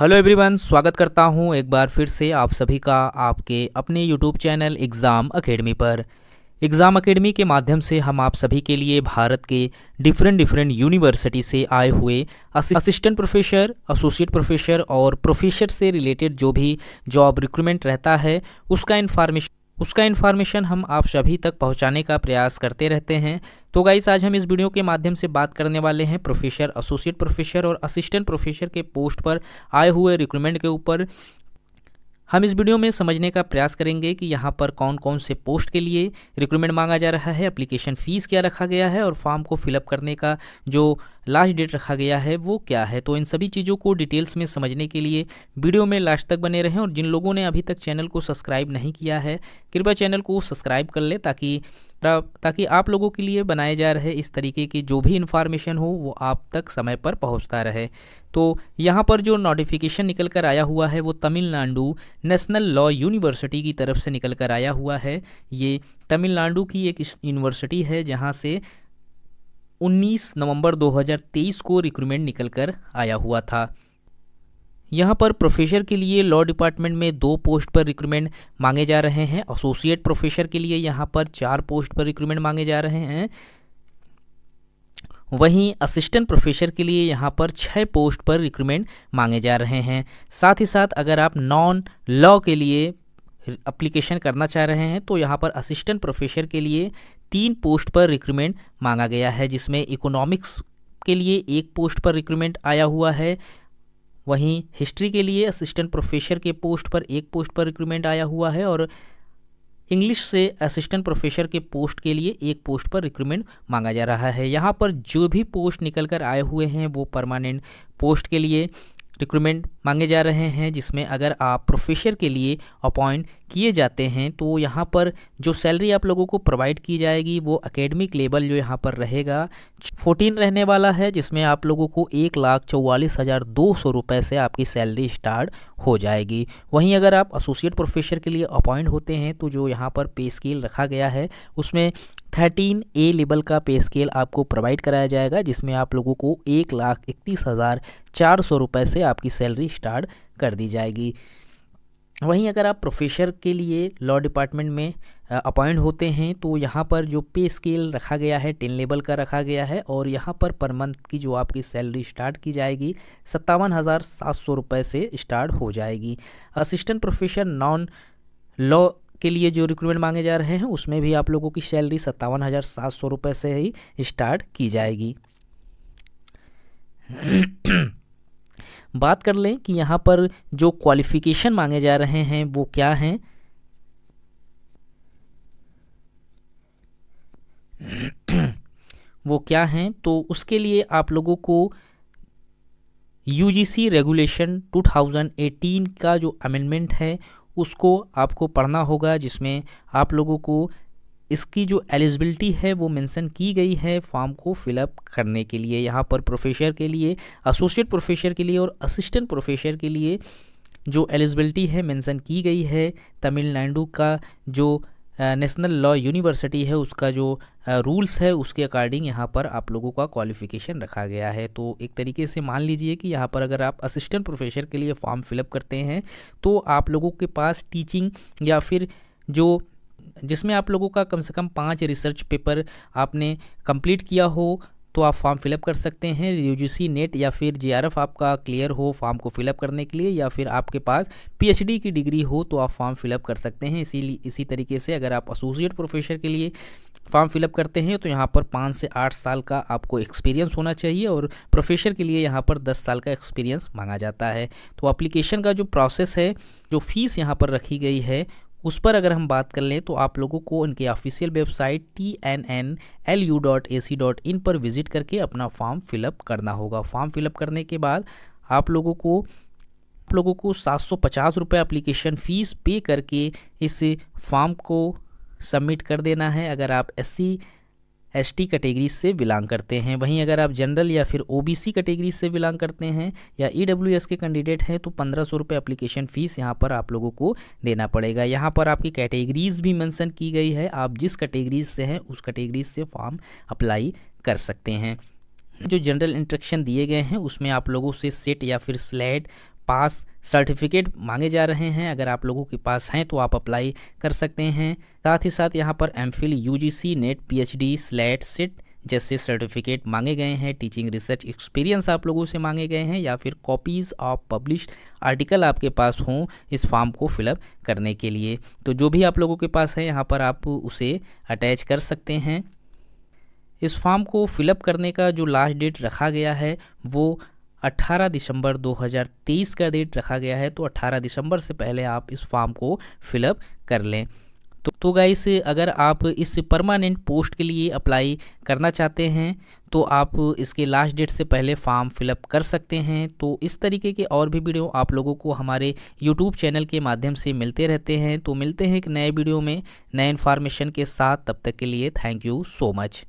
hello everyone स्वागत करता हूं एक बार फिर से आप सभी का आपके अपने यूट्यूब चैनल एग्ज़ाम अकेडमी पर एग्ज़ाम अकेडमी के माध्यम से हम आप सभी के लिए भारत के डिफरेंट डिफरेंट यूनिवर्सिटी से आए हुए असिस्टेंट प्रोफेसर एसोसिएट प्रोफेसर और प्रोफेसर से रिलेटेड जो भी जॉब रिक्रूटमेंट रहता है उसका इन्फॉर्मेशन उसका इन्फॉर्मेशन हम आप सभी तक पहुंचाने का प्रयास करते रहते हैं तो गाइस आज हम इस वीडियो के माध्यम से बात करने वाले हैं प्रोफेसर एसोसिएट प्रोफेसर और असिस्टेंट प्रोफेसर के पोस्ट पर आए हुए रिक्रूटमेंट के ऊपर हम इस वीडियो में समझने का प्रयास करेंगे कि यहाँ पर कौन कौन से पोस्ट के लिए रिक्रूटमेंट मांगा जा रहा है एप्लीकेशन फ़ीस क्या रखा गया है और फॉर्म को फिलअप करने का जो लास्ट डेट रखा गया है वो क्या है तो इन सभी चीज़ों को डिटेल्स में समझने के लिए वीडियो में लास्ट तक बने रहें और जिन लोगों ने अभी तक चैनल को सब्सक्राइब नहीं किया है कृपया चैनल को सब्सक्राइब कर लें ताकि ताकि आप लोगों के लिए बनाए जा रहे इस तरीके की जो भी इन्फॉर्मेशन हो वो आप तक समय पर पहुंचता रहे तो यहाँ पर जो नोटिफिकेशन निकल कर आया हुआ है वो तमिलनाडु नेशनल लॉ यूनिवर्सिटी की तरफ से निकल कर आया हुआ है ये तमिलनाडु की एक यूनिवर्सिटी है जहाँ से 19 नवंबर 2023 को रिक्रूटमेंट निकल कर आया हुआ था यहाँ पर प्रोफेसर के लिए लॉ डिपार्टमेंट में दो पोस्ट पर रिक्रूटमेंट मांगे जा रहे हैं एसोसिएट प्रोफेसर के लिए यहाँ पर चार पोस्ट पर रिक्रूटमेंट मांगे जा रहे हैं वहीं असिस्टेंट प्रोफेसर के लिए यहाँ पर छः पोस्ट पर रिक्रूटमेंट मांगे जा रहे हैं साथ ही साथ अगर आप नॉन लॉ के लिए अप्लीकेशन करना चाह रहे हैं तो यहाँ पर असिस्टेंट प्रोफेसर के लिए तीन पोस्ट पर रिक्रूमेंट मांगा गया है जिसमें इकोनॉमिक्स के लिए एक पोस्ट पर रिक्रूमेंट आया हुआ है वहीं हिस्ट्री के लिए असिस्टेंट प्रोफेसर के पोस्ट पर एक पोस्ट पर रिक्रूमेंट आया हुआ है और इंग्लिश से असिस्टेंट प्रोफेसर के पोस्ट के लिए एक पोस्ट पर रिक्रूमेंट मांगा जा रहा है यहाँ पर जो भी पोस्ट निकल कर आए हुए हैं वो परमानेंट पोस्ट के लिए रिक्रूटमेंट मांगे जा रहे हैं जिसमें अगर आप प्रोफेसर के लिए अपॉइंट किए जाते हैं तो यहाँ पर जो सैलरी आप लोगों को प्रोवाइड की जाएगी वो अकेडमिक लेवल जो यहाँ पर रहेगा फोर्टीन रहने वाला है जिसमें आप लोगों को एक लाख चौवालीस हज़ार दो सौ रुपये से आपकी सैलरी स्टार्ट हो जाएगी वहीं अगर आप एसोसिएट प्रोफेसर के लिए अपॉइंट होते हैं तो जो यहाँ पर पे स्केल रखा गया है उसमें थर्टीन ए लेवल का पे स्केल आपको प्रोवाइड कराया जाएगा जिसमें आप लोगों को एक लाख इकतीस हज़ार चार सौ रुपये से आपकी सैलरी स्टार्ट कर दी जाएगी वहीं अगर आप प्रोफेसर के लिए लॉ डिपार्टमेंट में अपॉइंट होते हैं तो यहाँ पर जो पे स्केल रखा गया है टेन लेवल का रखा गया है और यहाँ पर पर मंथ की जो आपकी सैलरी स्टार्ट की जाएगी सत्तावन हज़ार सात सौ रुपये से स्टार्ट हो जाएगी असिस्टेंट प्रोफेसर नॉन लॉ के लिए जो रिक्रूटमेंट मांगे जा रहे हैं उसमें भी आप लोगों की सैलरी सत्तावन हज़ार सात सौ से ही स्टार्ट की जाएगी बात कर लें कि यहाँ पर जो क्वालिफिकेशन मांगे जा रहे हैं वो क्या हैं वो क्या हैं तो उसके लिए आप लोगों को यूजीसी रेगुलेशन 2018 का जो अमेंडमेंट है उसको आपको पढ़ना होगा जिसमें आप लोगों को इसकी जो एलिजिबिलिटी है वो मेंशन की गई है फॉर्म को फिलअप करने के लिए यहाँ पर प्रोफेसर के लिए एसोसिएट प्रोफेसर के लिए और असिस्टेंट प्रोफेसर के लिए जो एलिजिबिलिटी है मेंशन की गई है तमिलनाडु का जो नेशनल लॉ यूनिवर्सिटी है उसका जो रूल्स है उसके अकॉर्डिंग यहाँ पर आप लोगों का क्वालिफिकेशन रखा गया है तो एक तरीके से मान लीजिए कि यहाँ पर अगर आप असिस्टेंट प्रोफेसर के लिए फॉर्म फिलअप करते हैं तो आप लोगों के पास टीचिंग या फिर जो जिसमें आप लोगों का कम से कम पाँच रिसर्च पेपर आपने कंप्लीट किया हो तो आप फॉर्म फिलअप कर सकते हैं यू नेट या फिर जे आपका क्लियर हो फॉर्म को फिलअप करने के लिए या फिर आपके पास पी की डिग्री हो तो आप फॉर्म फिलअप कर सकते हैं इसीलिए इसी तरीके से अगर आप एसोसिएट प्रोफेसर के लिए फॉर्म फिलअप करते हैं तो यहाँ पर पाँच से आठ साल का आपको एक्सपीरियंस होना चाहिए और प्रोफेसर के लिए यहाँ पर दस साल का एक्सपीरियंस मांगा जाता है तो अप्लीकेशन का जो प्रोसेस है जो फीस यहाँ पर रखी गई है उस पर अगर हम बात कर लें तो आप लोगों को उनके official website T N N L U dot A C dot in पर विजिट करके अपना फॉर्म फिलअप करना होगा फॉर्म फिलअप करने के बाद आप लोगों को आप लोगों को सात सौ पचास रुपये अप्लीकेशन फ़ीस पे करके इस फॉर्म को सबमिट कर देना है अगर आप एस सी एसटी कैटेगरी से बिलोंग करते हैं वहीं अगर आप जनरल या फिर ओबीसी कैटेगरी से बिलोंग करते हैं या ईडब्ल्यूएस e के कैंडिडेट हैं तो पंद्रह सौ रुपये अप्लीकेशन फ़ीस यहाँ पर आप लोगों को देना पड़ेगा यहाँ पर आपकी कैटेगरीज भी मेंशन की गई है आप जिस कैटेगरीज से हैं उस कैटेगरीज से फॉर्म अप्लाई कर सकते हैं जो जनरल इंट्रक्शन दिए गए हैं उसमें आप लोगों से सेट या फिर स्लैड पास सर्टिफिकेट मांगे जा रहे हैं अगर आप लोगों के पास हैं तो आप अप्लाई कर सकते हैं साथ ही साथ यहाँ पर M Phil U G C NET P H D SLET SET जैसे सर्टिफिकेट मांगे गए हैं टीचिंग रिसर्च एक्सपीरियंस आप लोगों से मांगे गए हैं या फिर कॉपीज़ ऑफ पब्लिश आर्टिकल आपके पास हों इस फॉर्म को फिलअप करने के लिए तो जो भी आप लोगों के पास है यहाँ पर आप उसे अटैच कर सकते हैं इस फॉर्म को फिलअप करने का जो लास्ट डेट रखा गया है वो 18 दिसंबर 2023 का डेट रखा गया है तो 18 दिसंबर से पहले आप इस फॉर्म को फिलअप कर लें तो तो गाइस अगर आप इस परमानेंट पोस्ट के लिए अप्लाई करना चाहते हैं तो आप इसके लास्ट डेट से पहले फॉर्म फिलअप कर सकते हैं तो इस तरीके के और भी वीडियो आप लोगों को हमारे यूट्यूब चैनल के माध्यम से मिलते रहते हैं तो मिलते हैं एक नए वीडियो में नए इन्फॉर्मेशन के साथ तब तक के लिए थैंक यू सो मच